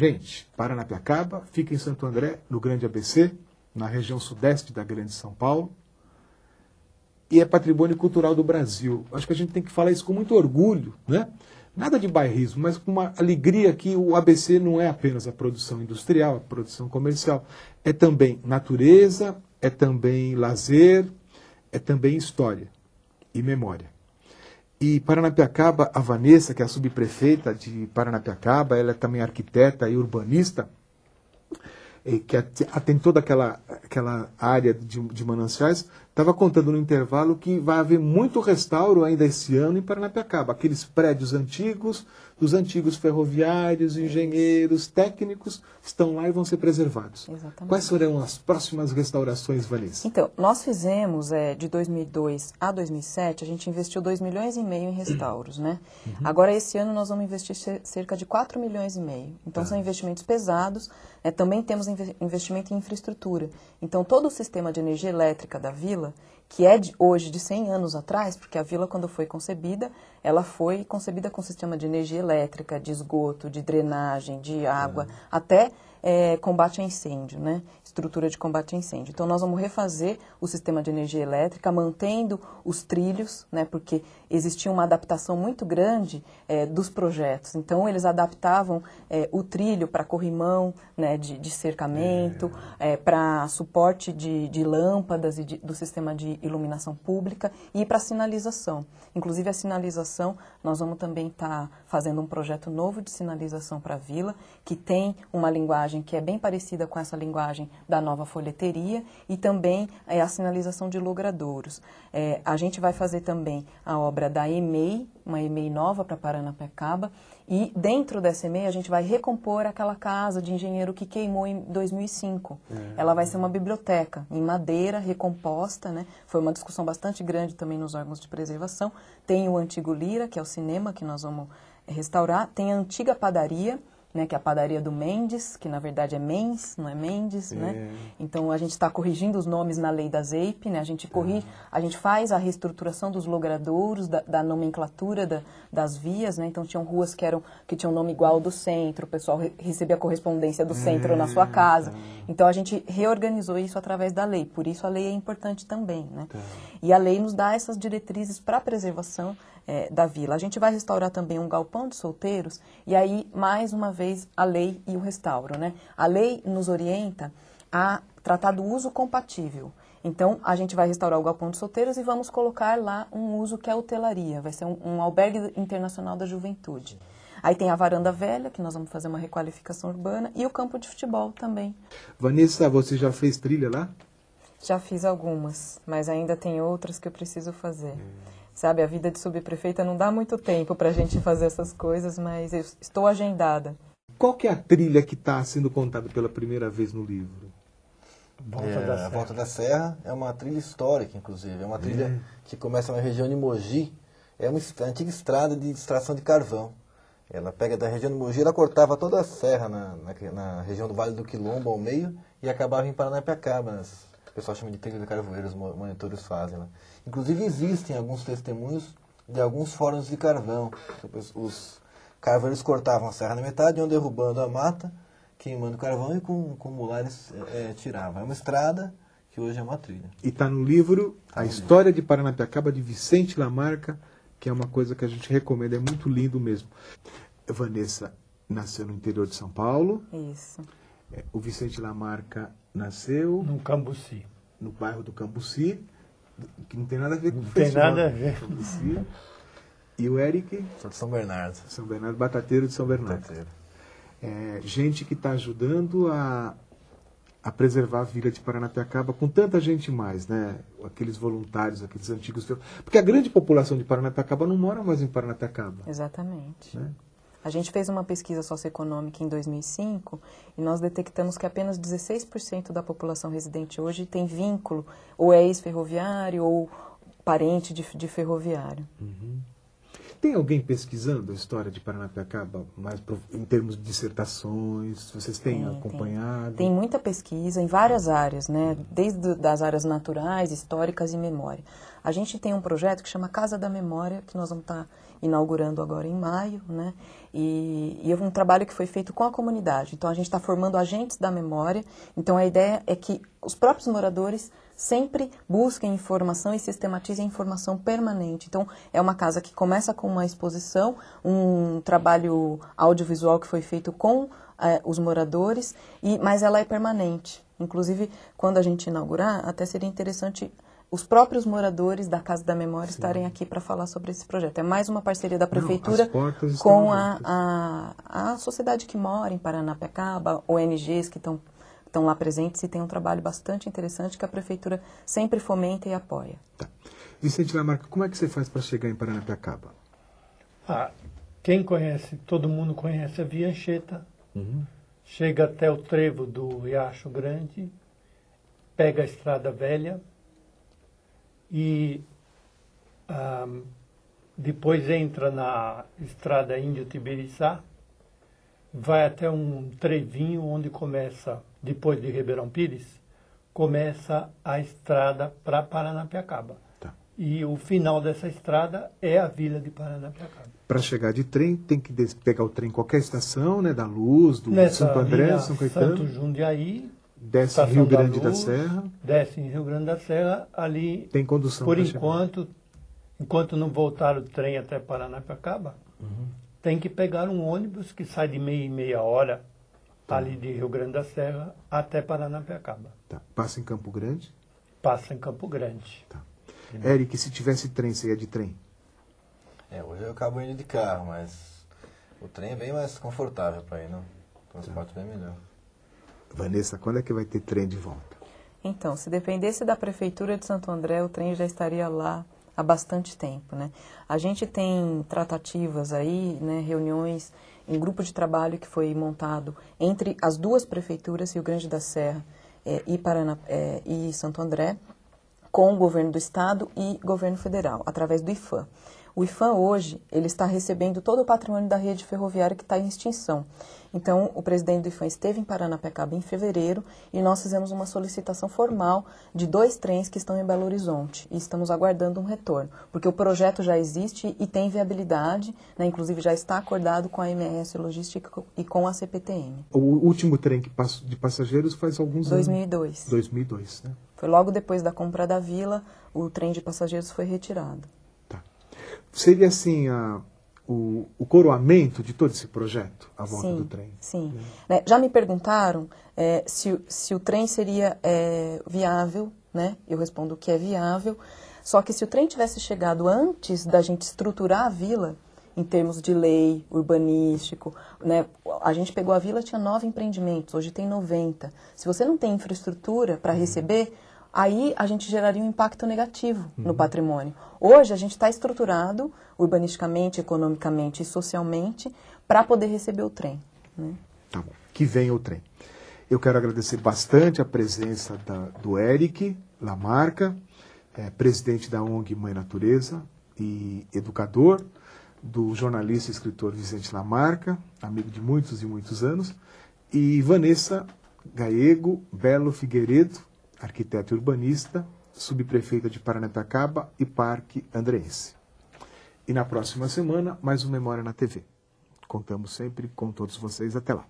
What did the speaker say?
Gente, Paranapiacaba fica em Santo André, no Grande ABC, na região sudeste da Grande São Paulo, e é patrimônio cultural do Brasil. Acho que a gente tem que falar isso com muito orgulho, né? Nada de bairrismo, mas com uma alegria que o ABC não é apenas a produção industrial, a produção comercial, é também natureza, é também lazer, é também história e memória. E Paranapiacaba, a Vanessa, que é a subprefeita de Paranapiacaba, ela é também arquiteta e urbanista, e que atende toda aquela, aquela área de, de mananciais, Estava contando no intervalo que vai haver muito restauro ainda esse ano em Paranapiacaba. Aqueles prédios antigos, dos antigos ferroviários, engenheiros, técnicos, estão lá e vão ser preservados. Exatamente. Quais serão as próximas restaurações, Valência? Então, nós fizemos é, de 2002 a 2007, a gente investiu 2 milhões e meio em restauros, né? Uhum. Agora, esse ano, nós vamos investir cerca de 4 milhões e meio. Então, ah. são investimentos pesados. Né? Também temos investimento em infraestrutura. Então, todo o sistema de energia elétrica da vila que é de hoje de 100 anos atrás, porque a vila quando foi concebida, ela foi concebida com sistema de energia elétrica, de esgoto, de drenagem, de água, uhum. até é, combate a incêndio, né? Estrutura de combate a incêndio. Então nós vamos refazer o sistema de energia elétrica, mantendo os trilhos, né? Porque existia uma adaptação muito grande é, dos projetos. Então eles adaptavam é, o trilho para corrimão, né? De, de cercamento, é. É, para suporte de, de lâmpadas e de, do sistema de iluminação pública e para sinalização. Inclusive a sinalização, nós vamos também estar tá fazendo um projeto novo de sinalização para a vila, que tem uma linguagem que é bem parecida com essa linguagem da nova folheteria e também é a sinalização de logradouros. É, a gente vai fazer também a obra da EMEI, uma EMEI nova para Paranapecaba, e dentro dessa EMEI a gente vai recompor aquela casa de engenheiro que queimou em 2005. É. Ela vai ser uma biblioteca em madeira recomposta, né? Foi uma discussão bastante grande também nos órgãos de preservação. Tem o antigo Lira, que é o cinema que nós vamos restaurar, tem a antiga padaria né, que é a padaria do Mendes, que na verdade é Mens, não é Mendes, né? é. né? Então a gente está corrigindo os nomes na lei da ZEIP, né? A gente tá. corrige, a gente faz a reestruturação dos logradouros, da, da nomenclatura da, das vias, né? Então tinham ruas que eram que tinham nome igual ao do centro, o pessoal re, recebia correspondência do centro na sua é, casa. Tá. Então a gente reorganizou isso através da lei, por isso a lei é importante também, né? Tá. E a lei nos dá essas diretrizes para preservação é, da vila. A gente vai restaurar também um galpão de solteiros e aí mais uma vez vez a lei e o restauro, né? A lei nos orienta a tratar do uso compatível. Então, a gente vai restaurar o galpão dos solteiros e vamos colocar lá um uso que é hotelaria, vai ser um, um albergue internacional da juventude. Aí tem a varanda velha, que nós vamos fazer uma requalificação urbana, e o campo de futebol também. Vanessa, você já fez trilha lá? Já fiz algumas, mas ainda tem outras que eu preciso fazer. Hum. Sabe, a vida de subprefeita não dá muito tempo para a gente fazer essas coisas, mas eu estou agendada. Qual que é a trilha que está sendo contada pela primeira vez no livro? Volta é, da Serra. A Volta da Serra é uma trilha histórica, inclusive. É uma trilha é. que começa na região de Mogi. É uma antiga estrada de extração de carvão. Ela pega da região de Mogi, ela cortava toda a serra na, na, na região do Vale do Quilombo ao meio e acabava em Paranapiacaba. O pessoal chama de trilha de carvoeiros, os monitores fazem. lá. Inclusive existem alguns testemunhos de alguns fóruns de carvão. Os, eles cortavam a serra na metade, iam derrubando a mata, queimando carvão e com, com mulares é, eh, eh, tiravam. É uma estrada que hoje é uma trilha. E está no livro tá A no História livro. de Paranapiacaba, de Vicente Lamarca, que é uma coisa que a gente recomenda, é muito lindo mesmo. Vanessa nasceu no interior de São Paulo. Isso. É, o Vicente Lamarca nasceu... No Cambuci. No bairro do Cambuci, que não tem nada a ver com não o Não tem nada a né? ver. Cambuci. E o Eric? Sou de São Bernardo. São Bernardo, Batateiro de São Bernardo. Batateiro. É, gente que está ajudando a, a preservar a vila de Paranapiacaba com tanta gente mais, né? Aqueles voluntários, aqueles antigos. Porque a grande população de Paranapiacaba não mora mais em Paranapiacaba. Exatamente. Né? A gente fez uma pesquisa socioeconômica em 2005 e nós detectamos que apenas 16% da população residente hoje tem vínculo, ou é ex-ferroviário, ou parente de, de ferroviário. Uhum. Tem alguém pesquisando a história de Paranapiacaba, mais em termos de dissertações? Vocês têm acompanhado? Tem. tem. muita pesquisa em várias áreas, né? Desde das áreas naturais, históricas e memória. A gente tem um projeto que chama Casa da Memória, que nós vamos estar tá inaugurando agora em maio, né? E, e é um trabalho que foi feito com a comunidade. Então a gente está formando agentes da memória. Então a ideia é que os próprios moradores sempre busquem informação e sistematizem informação permanente. Então, é uma casa que começa com uma exposição, um trabalho audiovisual que foi feito com eh, os moradores, e, mas ela é permanente. Inclusive, quando a gente inaugurar, até seria interessante os próprios moradores da Casa da Memória Sim. estarem aqui para falar sobre esse projeto. É mais uma parceria da Prefeitura Não, com a, a, a sociedade que mora em Paranapecaba, ONGs que estão estão lá presentes e tem um trabalho bastante interessante que a prefeitura sempre fomenta e apoia. Tá. Vicente Lamarca, como é que você faz para chegar em Paranapiacaba? Ah, quem conhece, todo mundo conhece a Via Anchieta. Uhum. Chega até o trevo do Riacho Grande, pega a Estrada Velha e ah, depois entra na Estrada Índio Tibiriçá vai até um trevinho onde começa, depois de Ribeirão Pires, começa a estrada para Paranapiacaba. Tá. E o final dessa estrada é a vila de Paranapiacaba. Para chegar de trem, tem que pegar o trem em qualquer estação, né? Da Luz, do Nessa Santo André, São Caetano. Santo Jundiaí, desce em Rio da Grande Luz, da, Serra. Desce em Rio Grande da Serra, ali. Tem condução. Por enquanto, chegar. enquanto não voltar o trem até Paranapiacaba, uhum tem que pegar um ônibus que sai de meia e meia hora tá. ali de Rio Grande da Serra até Paranapiacaba. Tá. Passa em Campo Grande? Passa em Campo Grande. Tá. que Eric, se tivesse trem, seria de trem? É, hoje eu acabo indo de carro, mas o trem é bem mais confortável para ir, não? O transporte tá. bem melhor. Vanessa, quando é que vai ter trem de volta? Então, se dependesse da Prefeitura de Santo André, o trem já estaria lá há bastante tempo. Né? A gente tem tratativas aí, né, reuniões, um grupo de trabalho que foi montado entre as duas prefeituras, Rio Grande da Serra é, e, Paraná, é, e Santo André, com o governo do Estado e governo federal, através do IFAM. O IFAM hoje, ele está recebendo todo o patrimônio da rede ferroviária que está em extinção. Então, o presidente do IFAM esteve em Paranapecaba em fevereiro e nós fizemos uma solicitação formal de dois trens que estão em Belo Horizonte e estamos aguardando um retorno, porque o projeto já existe e tem viabilidade, né? inclusive já está acordado com a MS Logística e com a CPTM. O último trem que de passageiros faz alguns 2002. anos. 2002. 2002, né? Foi logo depois da compra da vila, o trem de passageiros foi retirado seria assim a, o, o, coroamento de todo esse projeto, a volta sim, do trem. Sim. Hum. Né? Já me perguntaram é, se, se o trem seria é, viável, né? Eu respondo que é viável. Só que se o trem tivesse chegado antes da gente estruturar a vila, em termos de lei, urbanístico, né? A gente pegou a vila, tinha nove empreendimentos, hoje tem 90. Se você não tem infraestrutura para uhum. receber, aí a gente geraria um impacto negativo uhum. no patrimônio. Hoje a gente está estruturado urbanisticamente, economicamente e socialmente para poder receber o trem. Né? Tá bom. Que venha o trem. Eu quero agradecer bastante a presença da, do Eric Lamarca, é, presidente da ONG Mãe Natureza e educador, do jornalista e escritor Vicente Lamarca, amigo de muitos e muitos anos, e Vanessa Gaego Belo Figueiredo, arquiteta e urbanista, subprefeita de Paranatacaba e Parque Andreense. E na próxima semana, mais um Memória na TV. Contamos sempre com todos vocês. Até lá.